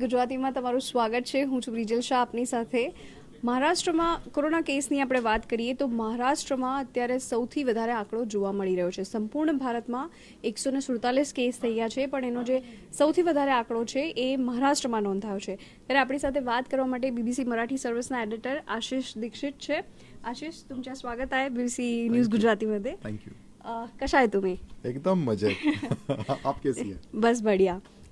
ગુજરાતીમાં તમારું સ્વાગત છે હું છું બ્રિજલ શાહ આપની સાથે મહારાષ્ટ્રમાં કોરોના કેસની આપણે વાત કરીએ તો મહારાષ્ટ્રમાં અત્યારે સૌથી વધારે આંકડો જોવા મળી રહ્યો છે સંપૂર્ણ ભારતમાં એકસો ને સુડતાલીસ કેસ થઈ ગયા છે પણ એનો જે સૌથી વધારે આંકડો છે એ મહારાષ્ટ્રમાં નોંધાયો છે ત્યારે આપણી સાથે વાત કરવા માટે બીબીસી મરાઠી સર્વિસના એડિટર આશિષ દીક્ષિત છે आशिष तुमच्या स्वागत आहे बीबीसी न्यूज गुजरातीमध्ये थँक्यू कशा आहे तुम्ही एकदम मजेत आप कैसी है बस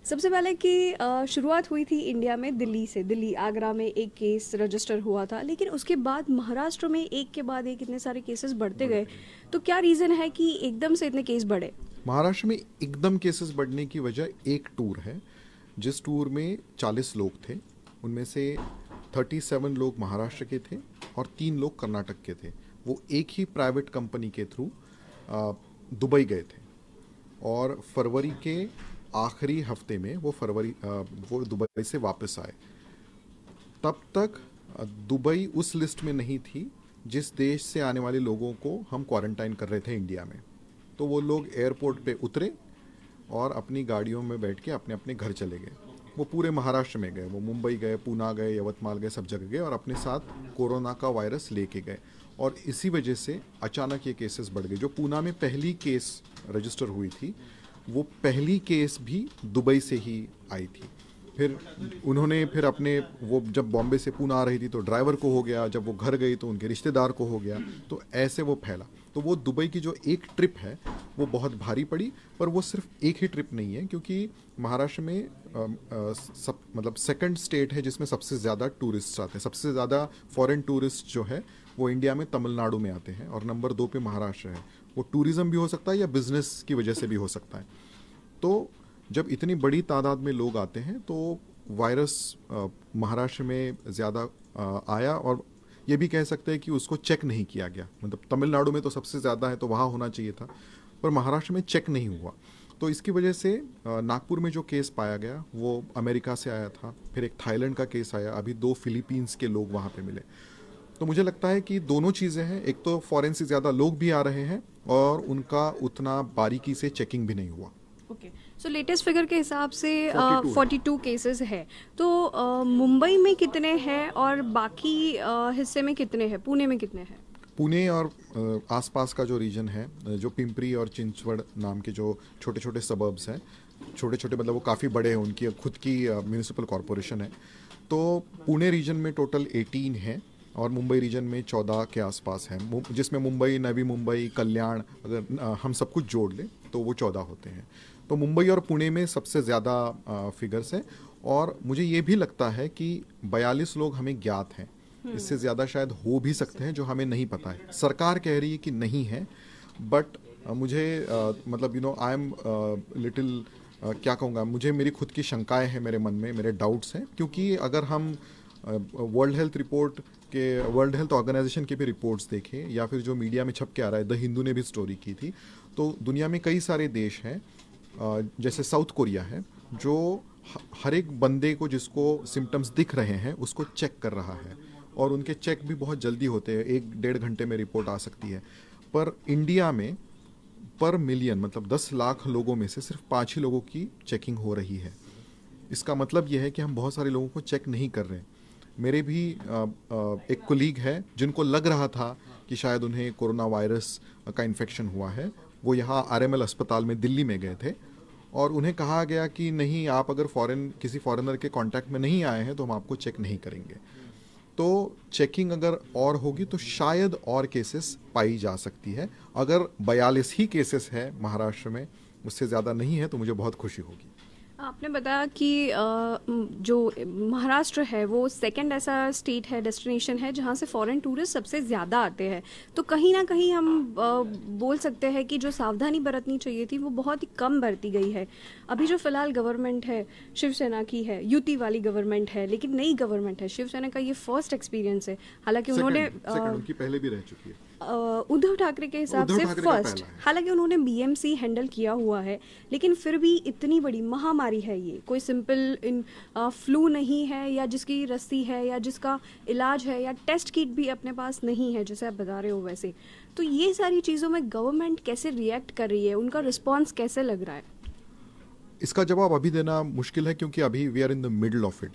सबसे पहले कि शुरुआत हुई थी इंडिया में दिल्ली से दिल्ली आगरा में एक केस रजिस्टर हुआ था लेकिन उसके बाद महाराष्ट्र में एक के बाद एक इतने सारे केसेस बढ़ते गए तो क्या रीज़न है कि एकदम से इतने केस बढ़े महाराष्ट्र में एकदम केसेस बढ़ने की वजह एक टूर है जिस टूर में 40 लोग थे उनमें से 37 लोग महाराष्ट्र के थे और तीन लोग कर्नाटक के थे वो एक ही प्राइवेट कंपनी के थ्रू दुबई गए थे और फरवरी के आखिरी हफ्ते में वो फरवरी वो दुबई से वापस आए तब तक दुबई उस लिस्ट में नहीं थी जिस देश से आने वाले लोगों को हम क्वारंटाइन कर रहे थे इंडिया में तो वो लोग एयरपोर्ट पे उतरे और अपनी गाड़ियों में बैठ के अपने अपने घर चले गए वो पूरे महाराष्ट्र में गए वो मुंबई गए पूना गए यवतमाल गए सब जगह गए और अपने साथ कोरोना का वायरस लेके गए और इसी वजह से अचानक ये केसेस बढ़ गए जो पूना में पहली केस रजिस्टर हुई थी वो पहली केस भी दुबई से ही आई थी फिर उन्होंने फिर अपने वो जब बॉम्बे से पूना आ रही थी तो ड्राइवर को हो गया जब वो घर गई तो उनके रिश्तेदार को हो गया तो ऐसे वो फैला तो वो दुबई की जो एक ट्रिप है वो बहुत भारी पड़ी पर वो सिर्फ एक ही ट्रिप नहीं है क्योंकि महाराष्ट्र में आ, आ, सब मतलब सेकंड स्टेट है जिसमें सबसे ज़्यादा टूरिस्ट आते हैं सबसे ज़्यादा फॉरेन टूरिस्ट जो है वो इंडिया में तमिलनाडु में आते हैं और नंबर दो पे महाराष्ट्र है वो टूरिज़्म भी हो सकता है या बिज़नेस की वजह से भी हो सकता है तो जब इतनी बड़ी तादाद में लोग आते हैं तो वायरस महाराष्ट्र में ज़्यादा आया और ये भी कह सकते हैं कि उसको चेक नहीं किया गया मतलब तमिलनाडु में तो सबसे ज़्यादा है तो वहाँ होना चाहिए था पर महाराष्ट्र में चेक नहीं हुआ तो इसकी वजह से नागपुर में जो केस पाया गया वो अमेरिका से आया था फिर एक थाईलैंड का केस आया अभी दो फिलीपींस के लोग वहाँ पे मिले तो मुझे लगता है कि दोनों चीज़ें हैं एक तो फॉरेन से ज़्यादा लोग भी आ रहे हैं और उनका उतना बारीकी से चेकिंग भी नहीं हुआ ओके सो लेटेस्ट फिगर के हिसाब से फोर्टी टू केसेस है तो uh, मुंबई में कितने हैं और बाकी uh, हिस्से में कितने हैं पुणे में कितने हैं पुणे और uh, आसपास का जो रीजन है uh, जो पिंपरी और चिंचवड़ नाम के जो छोटे छोटे सबर्ब्स हैं छोटे छोटे मतलब वो काफ़ी बड़े हैं उनकी खुद की म्यूनसिपल uh, कॉरपोरेशन है तो पुणे रीजन में टोटल 18 है और मुंबई रीजन में चौदह के आसपास हैं जिसमें मुंबई नवी मुंबई कल्याण अगर हम सब कुछ जोड़ लें तो वो चौदह होते हैं तो मुंबई और पुणे में सबसे ज़्यादा फिगर्स हैं और मुझे ये भी लगता है कि बयालीस लोग हमें ज्ञात हैं हम्म। इससे ज़्यादा शायद हो भी सकते हैं जो हमें नहीं पता है सरकार कह रही है कि नहीं है बट मुझे आ, मतलब you know I am little क्या कहूँगा मुझे मेरी खुद की शंकाएं हैं मेरे मन में मेरे डाउट्स हैं क्योंकि अगर हम वर्ल्ड हेल्थ रिपोर्ट के वर्ल्ड हेल्थ ऑर्गेनाइजेशन के भी रिपोर्ट्स देखें या फिर जो मीडिया में छप के आ रहा है द हिंदू ने भी स्टोरी की थी तो दुनिया में कई सारे देश हैं जैसे साउथ कोरिया है जो हर एक बंदे को जिसको सिम्टम्स दिख रहे हैं उसको चेक कर रहा है और उनके चेक भी बहुत जल्दी होते हैं एक डेढ़ घंटे में रिपोर्ट आ सकती है पर इंडिया में पर मिलियन मतलब दस लाख लोगों में से सिर्फ पाँच ही लोगों की चेकिंग हो रही है इसका मतलब यह है कि हम बहुत सारे लोगों को चेक नहीं कर रहे हैं मेरे भी एक कोलीग है जिनको लग रहा था कि शायद उन्हें कोरोना वायरस का इन्फेक्शन हुआ है वो यहाँ आर अस्पताल में दिल्ली में गए थे और उन्हें कहा गया कि नहीं आप अगर फॉरेन किसी फॉरेनर के कांटेक्ट में नहीं आए हैं तो हम आपको चेक नहीं करेंगे तो चेकिंग अगर और होगी तो शायद और केसेस पाई जा सकती है अगर बयालीस ही केसेस है महाराष्ट्र में उससे ज़्यादा नहीं है तो मुझे बहुत खुशी होगी आपने बताया कि जो महाराष्ट्र है वो सेकंड ऐसा स्टेट है डेस्टिनेशन है जहाँ से फॉरेन टूरिस्ट सबसे ज़्यादा आते हैं तो कहीं ना कहीं हम बोल सकते हैं कि जो सावधानी बरतनी चाहिए थी वो बहुत ही कम बरती गई है अभी जो फिलहाल गवर्नमेंट है शिवसेना की है युति वाली गवर्नमेंट है लेकिन नई गवर्नमेंट है शिवसेना का ये फर्स्ट एक्सपीरियंस है हालांकि उन्होंने पहले भी रह चुकी है उद्धव ठाकरे के हिसाब से फर्स्ट हालांकि उन्होंने बीएमसी हैंडल किया हुआ है लेकिन फिर भी इतनी बड़ी महामारी है ये कोई सिंपल इन फ्लू नहीं है या जिसकी रस्सी है या जिसका इलाज है या टेस्ट किट भी अपने पास नहीं है जैसे आप बता रहे हो वैसे तो ये सारी चीज़ों में गवर्नमेंट कैसे रिएक्ट कर रही है उनका रिस्पॉन्स कैसे लग रहा है इसका जवाब अभी देना मुश्किल है क्योंकि अभी we are in the middle of it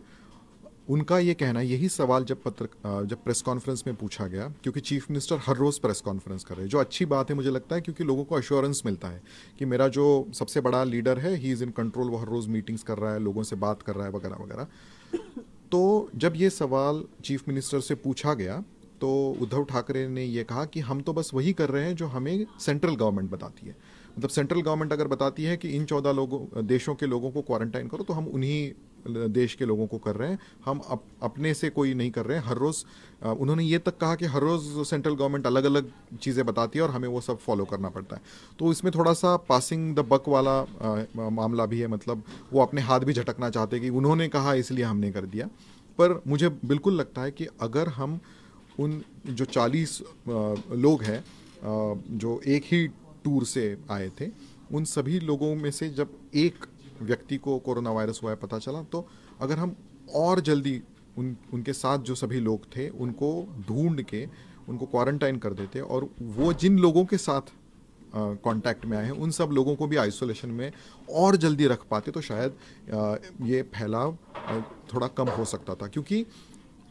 उनका ये कहना यही सवाल जब पत्र जब प्रेस कॉन्फ्रेंस में पूछा गया क्योंकि चीफ मिनिस्टर हर रोज़ प्रेस कॉन्फ्रेंस कर रहे हैं जो अच्छी बात है मुझे लगता है क्योंकि लोगों को अश्योरेंस मिलता है कि मेरा जो सबसे बड़ा लीडर है ही इज़ इन कंट्रोल वो हर रोज़ मीटिंग्स कर रहा है लोगों से बात कर रहा है वगैरह वगैरह तो जब ये सवाल चीफ मिनिस्टर से पूछा गया तो उद्धव ठाकरे ने यह कहा कि हम तो बस वही कर रहे हैं जो हमें सेंट्रल गवर्नमेंट बताती है मतलब सेंट्रल गवर्नमेंट अगर बताती है कि इन चौदह लोगों देशों के लोगों को क्वारंटाइन करो तो हम उन्हीं देश के लोगों को कर रहे हैं हम अप, अपने से कोई नहीं कर रहे हैं हर रोज़ उन्होंने ये तक कहा कि हर रोज़ सेंट्रल गवर्नमेंट अलग अलग चीज़ें बताती है और हमें वो सब फॉलो करना पड़ता है तो इसमें थोड़ा सा पासिंग द बक वाला आ, मामला भी है मतलब वो अपने हाथ भी झटकना चाहते कि उन्होंने कहा इसलिए हमने कर दिया पर मुझे बिल्कुल लगता है कि अगर हम उन जो चालीस लोग हैं जो एक ही टूर से आए थे उन सभी लोगों में से जब एक व्यक्ति को कोरोना वायरस हुआ है पता चला तो अगर हम और जल्दी उन उनके साथ जो सभी लोग थे उनको ढूंढ के उनको क्वारंटाइन कर देते और वो जिन लोगों के साथ कांटेक्ट में आए हैं उन सब लोगों को भी आइसोलेशन में और जल्दी रख पाते तो शायद आ, ये फैलाव थोड़ा कम हो सकता था क्योंकि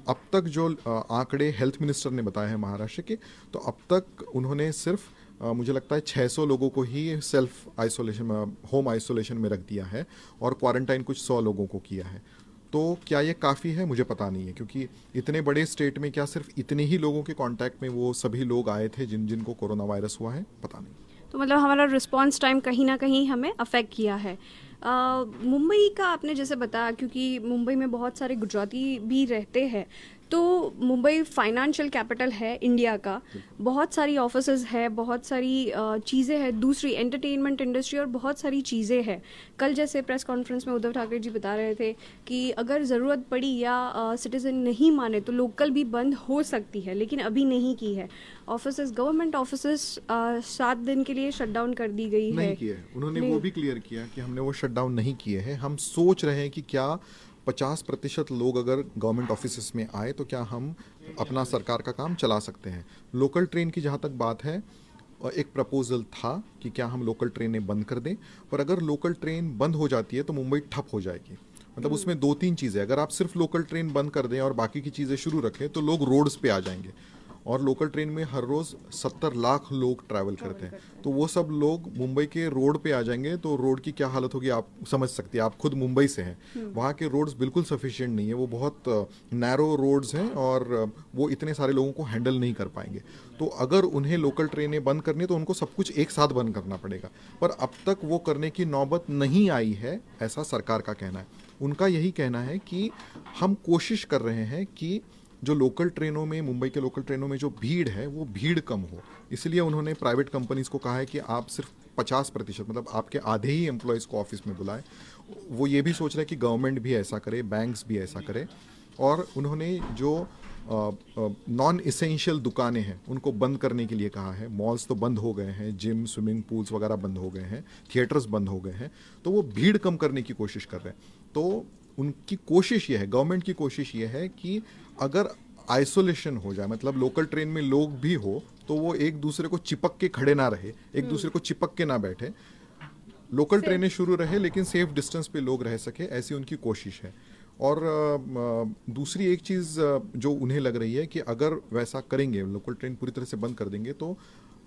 अब तक जो आंकड़े हेल्थ मिनिस्टर ने बताए हैं महाराष्ट्र के तो अब तक उन्होंने सिर्फ मुझे लगता है 600 लोगों को ही सेल्फ आइसोलेशन होम आइसोलेशन में रख दिया है और क्वारंटाइन कुछ सौ लोगों को किया है तो क्या ये काफ़ी है मुझे पता नहीं है क्योंकि इतने बड़े स्टेट में क्या सिर्फ इतने ही लोगों के कांटेक्ट में वो सभी लोग आए थे जिन जिनको कोरोना वायरस हुआ है पता नहीं तो मतलब हमारा रिस्पांस टाइम कहीं ना कहीं हमें अफेक्ट किया है मुंबई का आपने जैसे बताया क्योंकि मुंबई में बहुत सारे गुजराती भी रहते हैं तो मुंबई फाइनेंशियल कैपिटल है इंडिया का बहुत सारी ऑफिस है बहुत सारी चीज़ें हैं दूसरी एंटरटेनमेंट इंडस्ट्री और बहुत सारी चीज़ें हैं कल जैसे प्रेस कॉन्फ्रेंस में उद्धव ठाकरे जी बता रहे थे कि अगर ज़रूरत पड़ी या सिटीज़न नहीं माने तो लोकल भी बंद हो सकती है लेकिन अभी नहीं की है ऑफिस गवर्नमेंट ऑफिस सात दिन के लिए शटडाउन कर दी गई है, है। उन्होंने वो भी क्लियर किया कि हमने वो शटडाउन नहीं किए हैं हम सोच रहे हैं कि क्या पचास प्रतिशत लोग अगर गवर्नमेंट ऑफिस में आए तो क्या हम अपना सरकार का काम चला सकते हैं लोकल ट्रेन की जहाँ तक बात है एक प्रपोजल था कि क्या हम लोकल ट्रेनें बंद कर दें और अगर लोकल ट्रेन बंद हो जाती है तो मुंबई ठप हो जाएगी मतलब हम्म। उसमें दो तीन चीज़ें अगर आप सिर्फ लोकल ट्रेन बंद कर दें और बाकी की चीज़ें शुरू रखें तो लोग रोड्स पे आ जाएंगे और लोकल ट्रेन में हर रोज़ सत्तर लाख लोग ट्रैवल करते हैं तो वो सब लोग मुंबई के रोड पे आ जाएंगे तो रोड की क्या हालत होगी आप समझ सकते हैं आप खुद मुंबई से हैं हम्म। वहाँ के रोड्स बिल्कुल सफिशिएंट नहीं है वो बहुत नैरो रोड्स हैं और वो इतने सारे लोगों को हैंडल नहीं कर पाएंगे तो अगर उन्हें लोकल ट्रेनें बंद करनी तो उनको सब कुछ एक साथ बंद करना पड़ेगा पर अब तक वो करने की नौबत नहीं आई है ऐसा सरकार का कहना है उनका यही कहना है कि हम कोशिश कर रहे हैं कि जो लोकल ट्रेनों में मुंबई के लोकल ट्रेनों में जो भीड़ है वो भीड़ कम हो इसलिए उन्होंने प्राइवेट कंपनीज़ को कहा है कि आप सिर्फ पचास प्रतिशत मतलब आपके आधे ही एम्प्लॉयज़ को ऑफिस में बुलाएं वो ये भी सोच रहे हैं कि गवर्नमेंट भी ऐसा करे बैंक्स भी ऐसा करे और उन्होंने जो नॉन इसेंशियल दुकानें हैं उनको बंद करने के लिए कहा है मॉल्स तो बंद हो गए हैं जिम स्विमिंग पूल्स वगैरह बंद हो गए हैं थिएटर्स बंद हो गए हैं तो वो भीड़ कम करने की कोशिश कर रहे हैं तो उनकी कोशिश ये है गवर्नमेंट की कोशिश ये है कि अगर आइसोलेशन हो जाए मतलब लोकल ट्रेन में लोग भी हो तो वो एक दूसरे को चिपक के खड़े ना रहे एक दूसरे को चिपक के ना बैठे लोकल ट्रेनें शुरू रहे लेकिन सेफ डिस्टेंस पे लोग रह सके ऐसी उनकी कोशिश है और दूसरी एक चीज़ जो उन्हें लग रही है कि अगर वैसा करेंगे लोकल ट्रेन पूरी तरह से बंद कर देंगे तो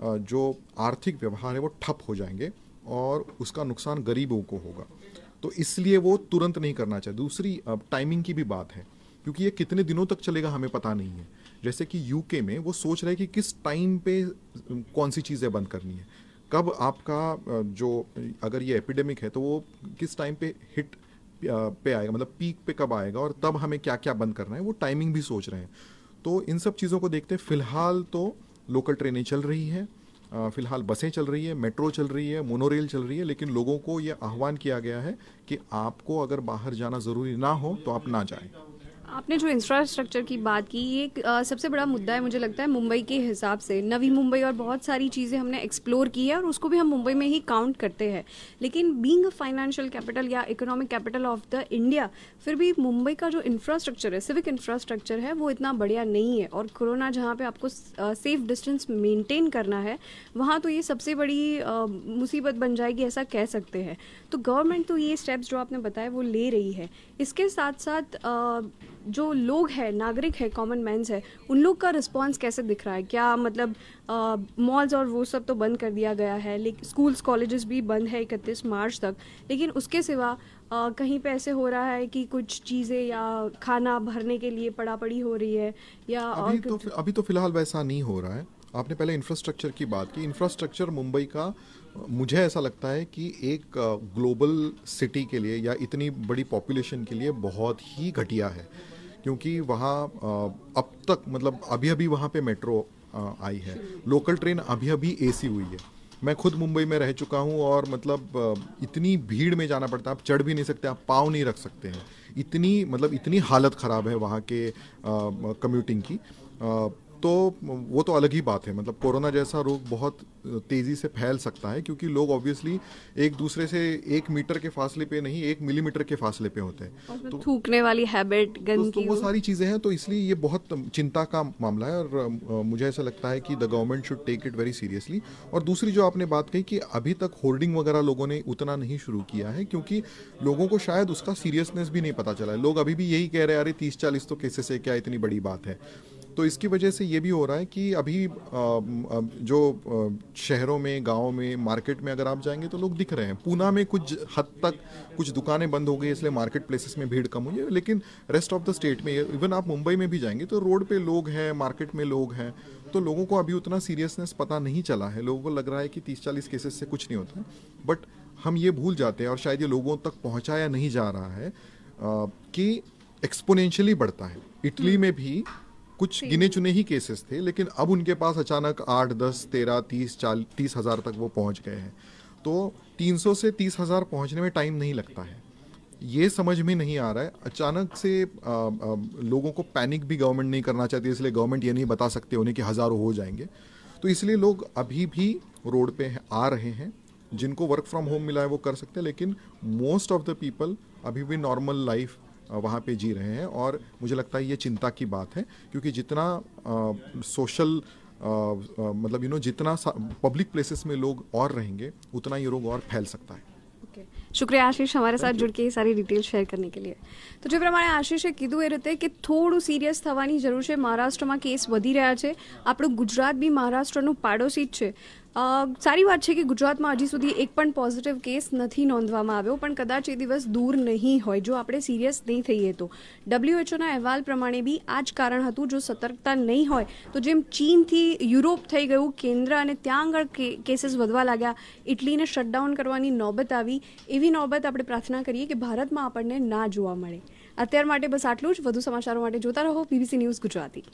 जो आर्थिक व्यवहार है वो ठप हो जाएंगे और उसका नुकसान गरीबों को होगा तो इसलिए वो तुरंत नहीं करना चाहिए दूसरी टाइमिंग की भी बात है क्योंकि ये कितने दिनों तक चलेगा हमें पता नहीं है जैसे कि यूके में वो सोच रहे हैं कि किस टाइम पे कौन सी चीज़ें बंद करनी है कब आपका जो अगर ये एपिडेमिक है तो वो किस टाइम पे हिट पे आएगा मतलब पीक पे कब आएगा और तब हमें क्या क्या बंद करना है वो टाइमिंग भी सोच रहे हैं तो इन सब चीज़ों को देखते फिलहाल तो लोकल ट्रेनें चल रही हैं फिलहाल बसें चल रही है मेट्रो चल रही है मोनोरेल चल रही है लेकिन लोगों को ये आह्वान किया गया है कि आपको अगर बाहर जाना ज़रूरी ना हो तो आप ना जाएं आपने जो इंफ्रास्ट्रक्चर की बात की ये आ, सबसे बड़ा मुद्दा है मुझे लगता है मुंबई के हिसाब से नवी मुंबई और बहुत सारी चीज़ें हमने एक्सप्लोर की है और उसको भी हम मुंबई में ही काउंट करते हैं लेकिन बींग अ फाइनेंशियल कैपिटल या economic capital of the India फिर भी मुंबई का जो इंफ्रास्ट्रक्चर है सिविक इंफ्रास्ट्रक्चर है वो इतना बढ़िया नहीं है और कोरोना जहाँ पर आपको सेफ डिस्टेंस मेनटेन करना है वहाँ तो ये सबसे बड़ी मुसीबत बन जाएगी ऐसा कह सकते हैं तो गवर्नमेंट तो ये स्टेप्स जो आपने बताए वो ले रही है इसके साथ साथ जो लोग हैं नागरिक है कॉमन मैंस है उन लोग का रिस्पॉन्स कैसे दिख रहा है क्या मतलब मॉल्स और वो सब तो बंद कर दिया गया है लेकिन स्कूल्स कॉलेजेस भी बंद है इकतीस मार्च तक लेकिन उसके सिवा आ, कहीं पे ऐसे हो रहा है कि कुछ चीज़ें या खाना भरने के लिए पड़ा पड़ी हो रही है या अभी तो अभी तो फिलहाल वैसा नहीं हो रहा है आपने पहले इंफ्रास्ट्रक्चर की बात की इंफ्रास्ट्रक्चर मुंबई का मुझे ऐसा लगता है कि एक ग्लोबल सिटी के लिए या इतनी बड़ी पॉपुलेशन के लिए बहुत ही घटिया है क्योंकि वहाँ अब तक मतलब अभी अभी वहाँ पे मेट्रो आई है लोकल ट्रेन अभी अभी एसी हुई है मैं खुद मुंबई में रह चुका हूँ और मतलब इतनी भीड़ में जाना पड़ता है आप चढ़ भी नहीं सकते आप पाँव नहीं रख सकते हैं इतनी मतलब इतनी हालत ख़राब है वहाँ के कम्यूटिंग की तो वो तो अलग ही बात है मतलब कोरोना जैसा रोग बहुत तेज़ी से फैल सकता है क्योंकि लोग ऑब्वियसली एक दूसरे से एक मीटर के फासले पे नहीं एक मिलीमीटर के फासले पे होते हैं तो थूकने वाली हैबिट तो गंदगी तो, तो वो सारी चीज़ें हैं तो इसलिए ये बहुत चिंता का मामला है और मुझे ऐसा लगता है कि the government should take it very seriously और दूसरी जो आपने बात कही कि अभी तक होर्डिंग वगैरह लोगों ने उतना नहीं शुरू किया है क्योंकि लोगों को शायद उसका सीरियसनेस भी नहीं पता चला है लोग अभी भी यही कह रहे हैं अरे तीस चालीस तो केसेस है क्या इतनी बड़ी बात है तो इसकी वजह से ये भी हो रहा है कि अभी जो शहरों में गाँव में मार्केट में अगर आप जाएंगे तो लोग दिख रहे हैं पूना में कुछ हद तक कुछ दुकानें बंद हो गई इसलिए मार्केट प्लेसेस में भीड़ कम हुई है लेकिन रेस्ट ऑफ द स्टेट में इवन आप मुंबई में भी जाएंगे तो रोड पे लोग हैं मार्केट में लोग हैं तो लोगों को अभी उतना सीरियसनेस पता नहीं चला है लोगों को लग रहा है कि तीस चालीस केसेस से कुछ नहीं होता बट हम ये भूल जाते हैं और शायद ये लोगों तक पहुंचाया नहीं जा रहा है कि एक्सपोनेंशियली बढ़ता है इटली में भी कुछ गिने चुने ही केसेस थे लेकिन अब उनके पास अचानक आठ दस तेरह तीस चाल तीस हज़ार तक वो पहुंच गए हैं तो तीन सौ से तीस हज़ार पहुँचने में टाइम नहीं लगता है ये समझ में नहीं आ रहा है अचानक से आ, आ, लोगों को पैनिक भी गवर्नमेंट नहीं करना चाहती इसलिए गवर्नमेंट ये नहीं बता सकते उन्हें कि हज़ारों हो जाएंगे तो इसलिए लोग अभी भी रोड पे आ रहे हैं जिनको वर्क फ्रॉम होम मिला है वो कर सकते हैं लेकिन मोस्ट ऑफ द पीपल अभी भी नॉर्मल लाइफ वहाँ पे जी रहे हैं और मुझे लगता है ये चिंता की बात है क्योंकि जितना आ, सोशल आ, आ, मतलब यू नो जितना पब्लिक प्लेसेस में लोग और रहेंगे उतना ये रोग और फैल सकता है okay. શુક્રિયા આશીષ અમારા સાથે જોડ કે સારી ડિટેલ શેર કરને કે લીએ તો જે પ્રમાણે આશીષે કીધું એ રીતે કે થોડું સિરિયસ થવાની જરૂર છે મહારાષ્ટ્રમાં કેસ વધી રહ્યા છે આપણું ગુજરાત બી મહારાષ્ટ્રનું પાડોશી જ છે સારી વાત છે કે ગુજરાતમાં હજી સુધી એક પણ પોઝિટિવ કેસ નથી નોંધવામાં આવ્યો પણ કદાચ એ દિવસ દૂર નહીં હોય જો આપણે સિરિયસ નહીં થઈએ તો ડબ્લ્યુએચઓના અહેવાલ પ્રમાણે બી આ જ કારણ હતું જો સતર્કતા નહીં હોય તો જેમ ચીનથી યુરોપ થઈ ગયું કેન્દ્ર અને ત્યાં આગળ કેસીસ વધવા લાગ્યા ઇટલીને શટડાઉન કરવાની નોબત આવી એ એવી નોબત આપણે પ્રાર્થના કરીએ કે ભારતમાં આપણને ના જોવા મળે અત્યાર માટે બસ આટલું જ વધુ સમાચારો માટે જોતા રહો બીબીસી ન્યૂઝ ગુજરાતી